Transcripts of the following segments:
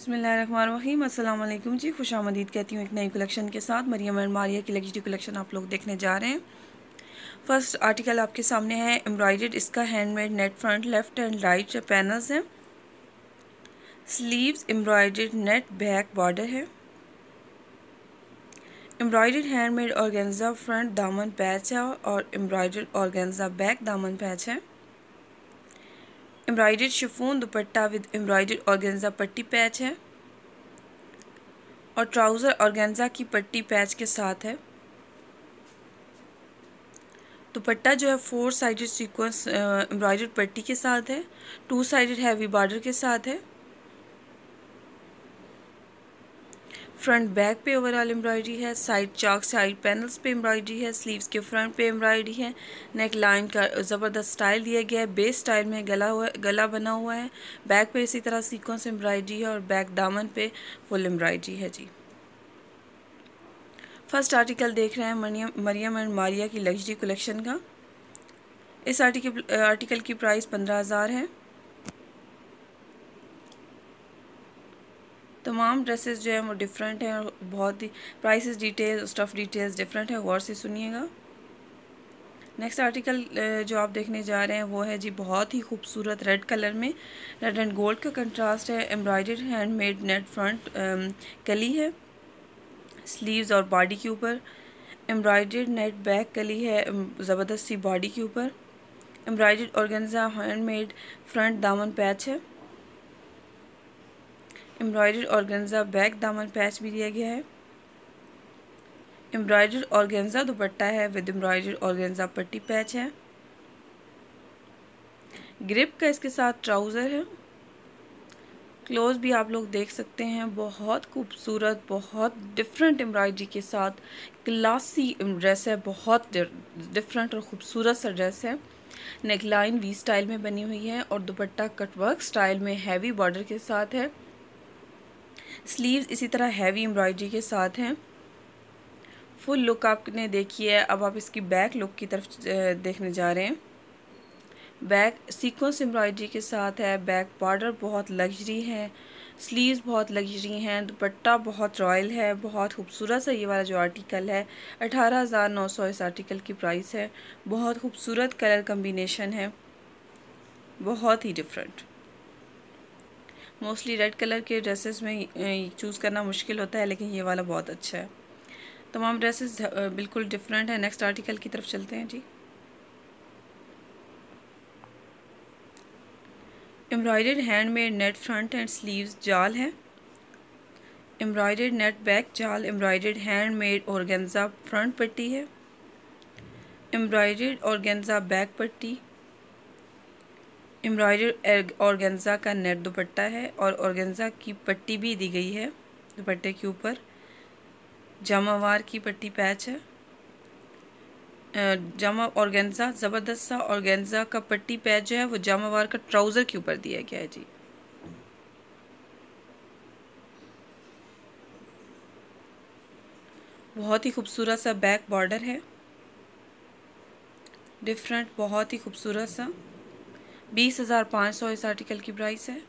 बसमीम अल्लाम जी खुश आमदीद कहती हूँ एक नई कलेक्शन के साथ मरियम एंड मारिया की लग्जरी कलेक्शन आप लोग देखने जा रहे हैं फर्स्ट आर्टिकल आपके सामने है एम्ब्रॉयड इसका handmade net front left and right panels हैं sleeves embroidered net back border है एम्ब्रॉयड हैंडमेड ऑर्गेन्जा फ्रंट दामन पैच है और एम्ब्रॉयड ऑर्गेन्जा बैक दामन पैच है embroidered chiffon dupatta with embroidered organza पट्टी पैच है और ट्राउज़र ऑर्गेन्जा की पट्टी पैच के साथ है दुपट्टा जो है फोर साइडेड सीक्वेंस एम्ब्रॉयडर्ड पट्टी के साथ है टू साइडेड हैवी बॉर्डर के साथ है फ्रंट बैक पे ओवरऑल एम्ब्रॉयडरी है साइड चौक साइड पैनल्स पे एम्ब्रॉयडरी है स्लीव्स के फ्रंट पे एम्ब्रॉयडरी है नेक लाइन का ज़बरदस्त स्टाइल दिया गया है बेस स्टाइल में गला हुआ गला बना हुआ है बैक पे इसी तरह सीक्वेंस एम्ब्रॉयडरी है और बैक दामन पे फुल एम्ब्रॉयडरी है जी फर्स्ट आर्टिकल देख रहे हैं मरियम एंड मारिया की लग्जरी कलेक्शन का इस आर्टिकल आर्टिकल की प्राइस पंद्रह हज़ार है तमाम ड्रेसेस जो हैं वो डिफरेंट हैं और बहुत ही prices detail stuff details different है गौर से सुनिएगा नेक्स्ट आर्टिकल जो आप देखने जा रहे हैं वो है जी बहुत ही खूबसूरत रेड कलर में रेड एंड गोल्ड का कंट्रास्ट है हैंड हैंडमेड नेट फ्रंट कली है स्लीव्स और बॉडी के ऊपर एम्ब्रॉयडर्ड नेट बैक कली है ज़बरदस्त सी बॉडी के ऊपर एम्ब्रॉयडर्ड ऑर्गेन्जा हैंडमेड फ्रंट दामन पैच है एम्ब्रॉयडर्ड ऑर्गेन्जा बैक दामन पैच भी दिया गया है एम्ब्रॉयडर्ड ऑर्गेन्जा दुपट्टा है विद एम्ब्रॉयडर्ड ऑर्गेन्जा पट्टी पैच है ग्रिप का इसके साथ ट्राउज़र है क्लोज भी आप लोग देख सकते हैं बहुत खूबसूरत बहुत डिफरेंट एम्ब्रॉयडरी के साथ क्लासी ड्रेस है बहुत डिफरेंट और ख़ूबसूरत सा ड्रेस है नेकलाइन वी स्टाइल में बनी हुई है और दुपट्टा कटवर्क स्टाइल में हैवी बॉर्डर के साथ है स्लीव्स इसी तरह हैवी एम्ब्रॉयडरी के साथ हैं फुल लुक आपने देखी है अब आप इसकी बैक लुक की तरफ देखने जा रहे हैं बैक सीक्वेंस एम्ब्रॉयडरी के साथ है बैक बॉर्डर बहुत लग्जरी है स्लीव्स बहुत लग्जरी हैं दुपट्टा बहुत रॉयल है बहुत खूबसूरत सा ये वाला जो आर्टिकल है अठारह हज़ार नौ सौ इस आर्टिकल की प्राइस है बहुत खूबसूरत कलर कम्बिनेशन है बहुत ही डिफरेंट मोस्टली रेड कलर के ड्रेसेस में चूज़ करना मुश्किल होता है लेकिन ये वाला बहुत अच्छा है तमाम ड्रेसेस बिल्कुल डिफरेंट है नेक्स्ट आर्टिकल की तरफ चलते हैं जी embroidered handmade net front and sleeves जाल है एम्ब्रॉयडर्ड नेट बैक जाल एम्ब्रॉयडर्ड हैंडमेड ऑर्गेन्जा फ्रंट पट्टी है एम्ब्रॉयडर्ड ऑर्गेन्जा बैक पट्टी एम्ब्रॉयडर ऑर्गेंजा का नेट दुपट्टा है और ऑर्गेंजा की पट्टी भी दी गई है दुपट्टे के ऊपर जामावार की पट्टी पैच है जामा ऑर्गेंजा ज़बरदस्त सा ऑर्गेंजा का पट्टी पैच जो है वो जामावार का ट्राउज़र के ऊपर दिया गया है जी बहुत ही खूबसूरत सा बैक बॉर्डर है डिफरेंट बहुत ही खूबसूरत सा बीस हज़ार पाँच सौ इस आर्टिकल की प्राइस है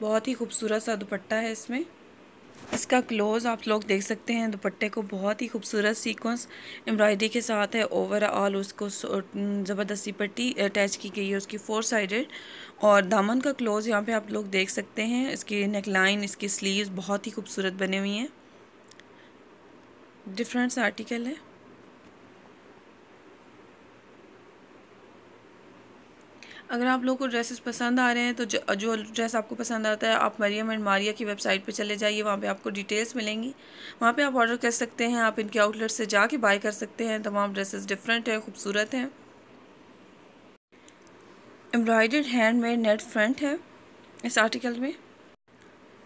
बहुत ही खूबसूरत सा दुपट्टा है इसमें इसका क्लोज आप लोग देख सकते हैं दुपट्टे को बहुत ही खूबसूरत सीक्वेंस एम्ब्रॉयडरी के साथ है ओवरऑल उसको ज़बरदस्ती पट्टी अटैच की गई है उसकी फोर साइडेड और दामन का क्लोज यहाँ पे आप लोग देख सकते हैं इसकी नेकलाइन इसकी स्लीव्स बहुत ही खूबसूरत बनी हुई हैं डिफरेंट आर्टिकल है अगर आप लोगों को ड्रेसेस पसंद आ रहे हैं तो जो ड्रेस आपको पसंद आता है आप मरियम एंड मारिया की वेबसाइट पे चले जाइए वहाँ पे आपको डिटेल्स मिलेंगी वहाँ पे आप ऑर्डर कर सकते हैं आप इनके आउटलेट से जाके बाय कर सकते हैं तमाम ड्रेसेस डिफरेंट हैं खूबसूरत हैं एम्ब्रॉयडर्ड हैंडमेड नेट फ्रंट है इस आर्टिकल में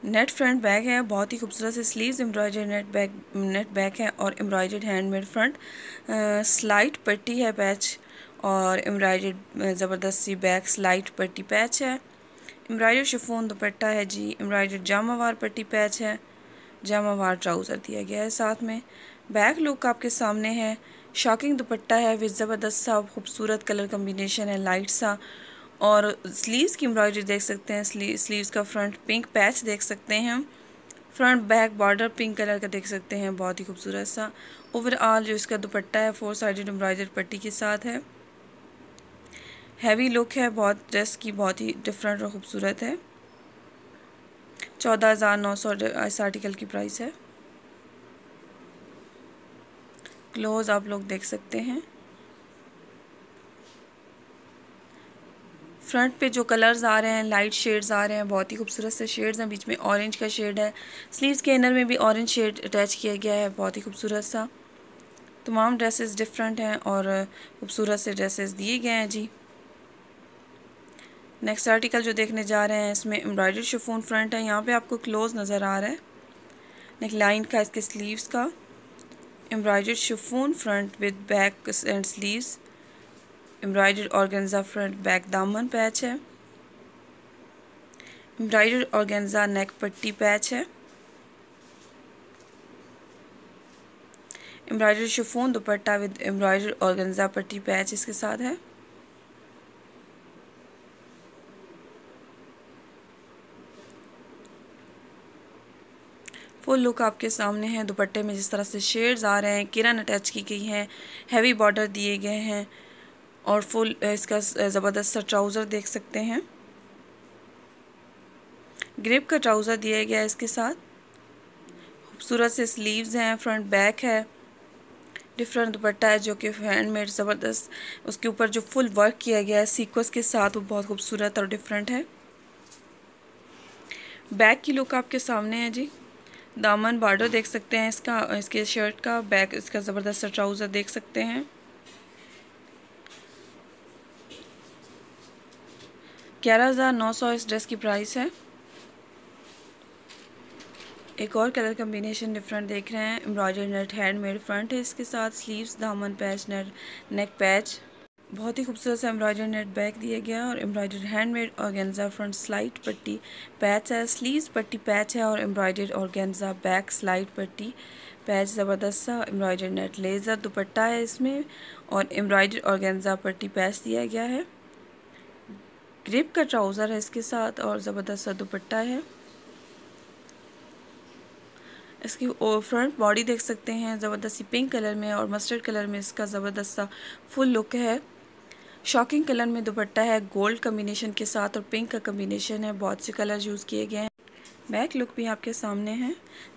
नेट फ्रंट बैग है बहुत ही खूबसूरत से sleeves embroidered net back net back है और एम्ब्रॉयडर्ड हैंडमेड फ्रंट स्लाइट पट्टी है पैच और एम्ब्रॉयड ज़बरदस्त सी बैक स्लाइट पट्टी पैच है एम्ब्रॉयड शिफोन दुपट्टा है जी एम्ब्रॉयड जामावार पट्टी पैच है जामावार ट्राउज़र दिया गया है साथ में बैक लुक आपके सामने है शॉकिंग दुपट्टा है विद ज़बरदस्त सा खूबसूरत कलर कम्बिनेशन है लाइट सा और स्लीव्स की एम्ब्रॉयडरी देख सकते हैं स्लीव्स का फ्रंट पिंक पैच देख सकते हैं front back border pink colour का देख सकते हैं बहुत ही खूबसूरत सा ओवरऑल जो इसका दुपट्टा है फोर साइडेड एम्ब्रॉयडर पट्टी के साथ है हैवी लुक है बहुत ड्रेस की बहुत ही डिफरेंट और ख़ूबसूरत है चौदह हज़ार नौ सौ इस आर्टिकल की प्राइस है क्लोज आप लोग देख सकते हैं फ्रंट पे जो कलर्स आ रहे हैं लाइट शेड्स आ रहे हैं बहुत ही खूबसूरत से शेड्स हैं बीच में ऑरेंज का शेड है स्लीव्स के इनर में भी ऑरेंज शेड अटैच किया गया है बहुत ही खूबसूरत सा तमाम ड्रेसेस डिफरेंट हैं और खूबसूरत से ड्रेसेस दिए गए हैं जी नेक्स्ट आर्टिकल जो देखने जा रहे हैं इसमें एम्ब्रॉयडर शिफोन फ्रंट है यहाँ पे आपको क्लोज नज़र आ रहा है नेक लाइन का इसके स्लीव्स का embroider chiffon front with back and sleeves embroider organza front back दामन पैच है एम्ब्रॉयडर ऑर्गेन्जा नेक पट्टी पैच है embroider chiffon dupatta with embroider organza पट्टी पैच इसके साथ है फुल लुक आपके सामने है दुपट्टे में जिस तरह से शेड्स आ रहे हैं किरण अटैच की गई है हैवी बॉर्डर दिए गए हैं और फुल इसका ज़बरदस्त सा ट्राउज़र देख सकते हैं ग्रिप का ट्राउज़र दिया गया है इसके साथ खूबसूरत से स्लीव्स हैं फ्रंट बैक है डिफरेंट दुपट्टा है जो कि हैंड मेड ज़बरदस्त उसके ऊपर जो फुल वर्क किया गया है सीक्वेंस के साथ वो बहुत खूबसूरत और डिफरेंट है बैक की लुक आपके सामने है जी दामन बॉर्डर देख सकते हैं इसका इसके शर्ट का बैक इसका ज़बरदस्त ट्राउज़र देख सकते हैं ग्यारह हज़ार नौ सौ इस ड्रेस की प्राइस है एक और कलर कम्बिनेशन डिफरेंट देख रहे हैं एम्ब्रॉयडरी नेट हैंडमेड फ्रंट है इसके साथ स्लीव्स दामन पैच नेट नेक पैच बहुत ही खूबसूरत सा एम्ब्रॉयडर नेट बैक दिया गया और embroider handmade organza front slide पट्टी पैच है स्लीव्स पट्टी पैच है और एम्ब्रॉयडर ऑर्गेन्जा बैक स्लाइड पट्टी पैच ज़बरदस्त सा एम्ब्रॉयडर नेट लेज़र दुपट्टा है इसमें और एम्ब्रॉयडर ऑर्गेन्जा पट्टी पैच दिया गया है ग्रिप का ट्राउज़र है इसके साथ और ज़बरदस्त सा दुपट्टा है इसकी फ्रंट बॉडी देख सकते हैं ज़बरदस्त पिंक कलर में और मस्टर्ड कलर में इसका ज़बरदस्त सा फुल लुक है शॉकिंग कलर में दुपट्टा है गोल्ड कम्बिनेशन के साथ और पिंक का कम्बिनेशन है बहुत से कलर यूज़ किए गए हैं बैक लुक भी आपके सामने है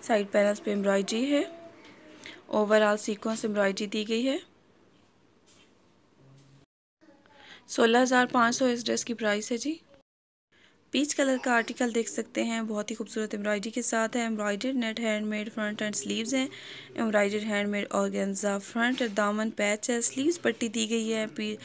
साइड पैनल्स पे एम्ब्रॉयडरी है ओवरऑल सीक्वेंस एम्ब्रॉयडरी दी गई है 16,500 इस ड्रेस की प्राइस है जी पीच कलर का आर्टिकल देख सकते हैं बहुत ही खूबसूरत एम्ब्रॉयडरी के साथ है embroidered net handmade front and sleeves हैं एम्ब्रॉयडर्ड हैंडमेड ऑर्गेंजा फ्रंट दामन पैच है स्लीव्स पट्टी दी गई है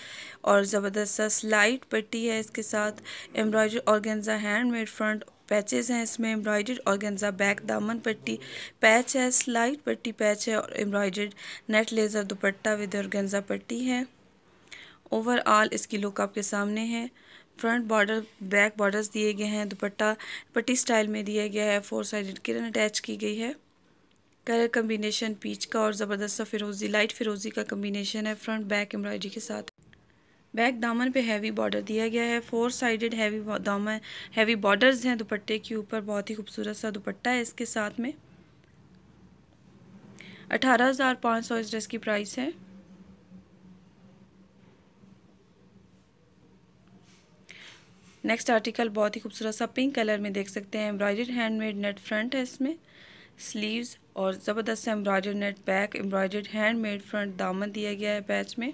और ज़बरदस्त सा स्लाइड पट्टी है इसके साथ embroidered organza handmade front patches हैं इसमें एम्ब्रॉयडर्ड ऑर्गेंजा बैक दामन पट्टी पैच है स्लाइड पट्टी पैच है और embroidered net laser dupatta with organza पट्टी है ओवरऑल इसकी लुक आपके सामने है फ्रंट बॉर्डर बैक बॉर्डर्स दिए गए हैं दुपट्टा पट्टी स्टाइल में दिया गया है फोर साइडेड किरण अटैच की गई है कलर कम्बिनेशन पीच का और ज़बरदस्त सा फिरोजी लाइट फिरोजी का कम्बिनेशन है फ्रंट बैक एम्ब्रॉयडरी के साथ बैक दामन पे हैवी बॉर्डर दिया गया है फोर साइडेड हैवी दामन हैवी बॉर्डर्स हैं दुपट्टे के ऊपर बहुत ही खूबसूरत सा दुपट्टा है इसके साथ में अठारह हज़ार पाँच सौ इस ड्रेस की प्राइस है नेक्स्ट आर्टिकल बहुत ही खूबसूरत सा पिंक कलर में देख सकते हैं एम्ब्रॉयडर हैंडमेड नेट फ्रंट है इसमें स्लीव्स और ज़बरदस्त embroider net back embroider handmade front दामन दिया गया है पैच में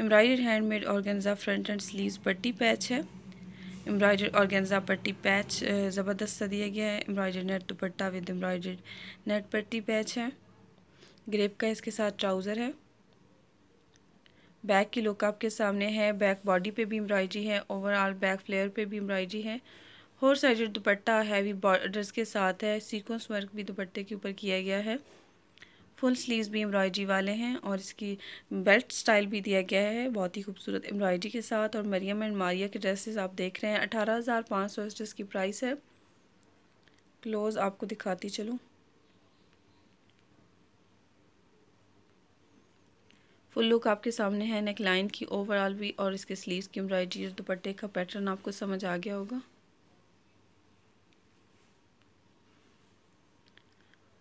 embroider handmade organza front and sleeves पट्टी पैच है एम्ब्रॉयडर्ड ऑर्गेन्जा पट्टी पैच ज़बरदस्त सा दिया गया है embroider net dupatta with embroider net पट्टी पैच है ग्रेप का इसके साथ ट्राउज़र है बैक की लुक आपके सामने है बैक बॉडी पे भी एम्ब्रॉयडरी है ओवरऑल बैक फ्लेयर पे भी एम्ब्रॉयडरी है four sided dupatta heavy borders के साथ है सीक्वेंस वर्क भी दुपट्टे के ऊपर किया गया है फुल स्लीव्स भी एम्ब्रॉयडरी वाले हैं और इसकी बेल्ट स्टाइल भी दिया गया है बहुत ही खूबसूरत एम्ब्रॉयडरी के साथ और मरियम एंड मारिया के ड्रेसेस आप देख रहे हैं अठारह हज़ार पाँच सौ इसकी प्राइस है क्लोज़ आपको दिखाती चलूँ फुल लुक आपके सामने है नेक लाइन की ओवरऑल भी और इसके स्लीव्स की एम्ब्रॉयडरी और दुपट्टे का पैटर्न आपको समझ आ गया होगा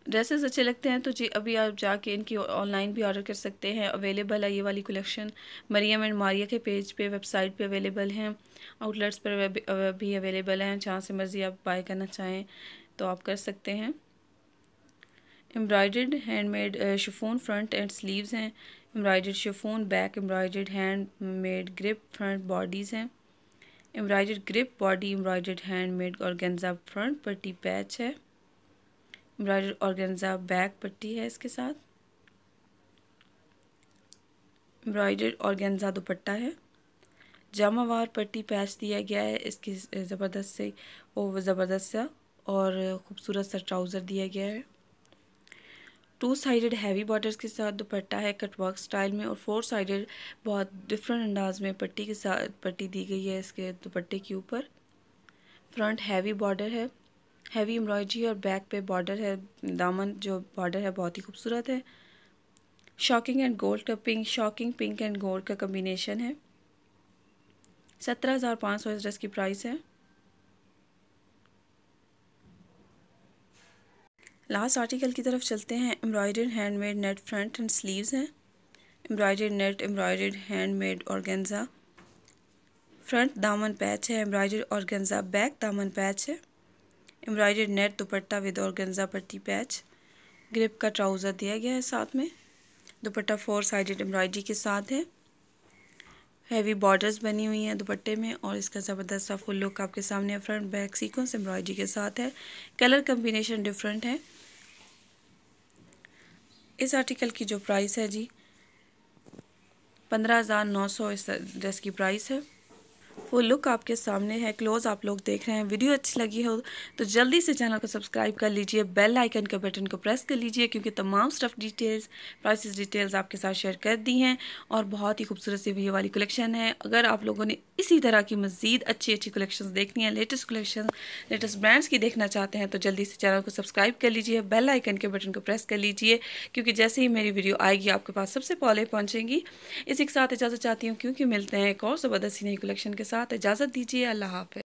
ड्रेसेस अच्छे लगते हैं तो जी अभी आप जाके इनकी ऑनलाइन भी ऑर्डर कर सकते हैं अवेलेबल है ये वाली कलेक्शन मरियम एंड मारिया के पेज पे वेबसाइट पे अवेलेबल हैं आउटलेट्स पर भी अवेलेबल हैं जहाँ से मर्ज़ी आप बाय करना चाहें तो आप कर सकते हैं embroidered handmade chiffon front and sleeves हैं embroidered chiffon back embroidered handmade crepe front bodice हैं embroidered crepe body embroidered handmade organza front पट्टी पैच है एम्ब्रॉयडर्ड ऑर्गेन्जा बैक पट्टी है इसके साथ एम्ब्रॉयडर्ड ऑर्गेन्जा दुपट्टा है जामावार पट्टी पैच दिया गया है इसकी ज़बरदस्त से वो ज़बरदस्त सा और ख़ूबसूरत सा ट्राउज़र दिया गया है टू साइडेड हैवी बॉर्डर्स के साथ दुपट्टा है कटवर्क स्टाइल में और फोर साइडेड बहुत डिफरेंट अंदाज में पट्टी के साथ पट्टी दी गई है इसके दुपट्टे के ऊपर फ्रंट हैवी बॉर्डर है हैवी एम्ब्रॉयडरी और बैक पे बॉर्डर है दामन जो बॉर्डर है बहुत ही खूबसूरत है शॉकिंग एंड गोल्ड का pink shocking pink and gold का कम्बिनेशन है सत्रह हज़ार पाँच सौ इस ड्रेस की प्राइस है लास्ट आर्टिकल की तरफ चलते हैं embroidered handmade net front and sleeves हैं embroidered net embroidered handmade organza front दामन पैच है एम्ब्रॉयडर्ड ऑर्गेन्ज़ा बैक दामन पैच है embroidered net dupatta with organza पट्टी पैच ग्रिप का ट्राउज़र दिया गया है साथ में दुपट्टा फोर साइडेड एम्ब्रॉयडरी के साथ है हैवी बॉर्डर्स बनी हुई हैं दुपट्टे में और इसका ज़बरदस्त सा फुल लुक आपके सामने फ्रंट बैक सीक्वेंस एम्ब्रॉयडरी के साथ है कलर कम्बिनेशन डिफरेंट है इस आर्टिकल की जो प्राइस है जी पंद्रह हज़ार नौ सौ इस ड्रेस की प्राइस है वो लुक आपके सामने है क्लोज आप लोग देख रहे हैं वीडियो अच्छी लगी हो तो जल्दी से चैनल को सब्सक्राइब कर लीजिए बेल आइकन के बटन को प्रेस कर लीजिए क्योंकि तमाम स्टफ डिटेल्स प्राइसेस डिटेल्स आपके साथ शेयर कर दी हैं और बहुत ही खूबसूरत सी ये वाली कलेक्शन है अगर आप लोगों ने इसी तरह की मज़ीद अच्छी अच्छी कलेक्शन देखनी है लेटेस्ट कलेक्शन लेटेस्ट ब्रांड्स की देखना चाहते हैं तो जल्दी से चैनल को सब्सक्राइब कर लीजिए बेल आइकन के बटन को प्रेस कर लीजिए क्योंकि जैसे ही मेरी वीडियो आएगी आपके पास सबसे पहले पहुँचेंगी इसी के साथ इजाज़त चाहती हूँ क्योंकि मिलते हैं एक और ज़बरदस्त नई कलेक्शन के साथ साथ इजाज़त दीजिए अल्लाह हाफ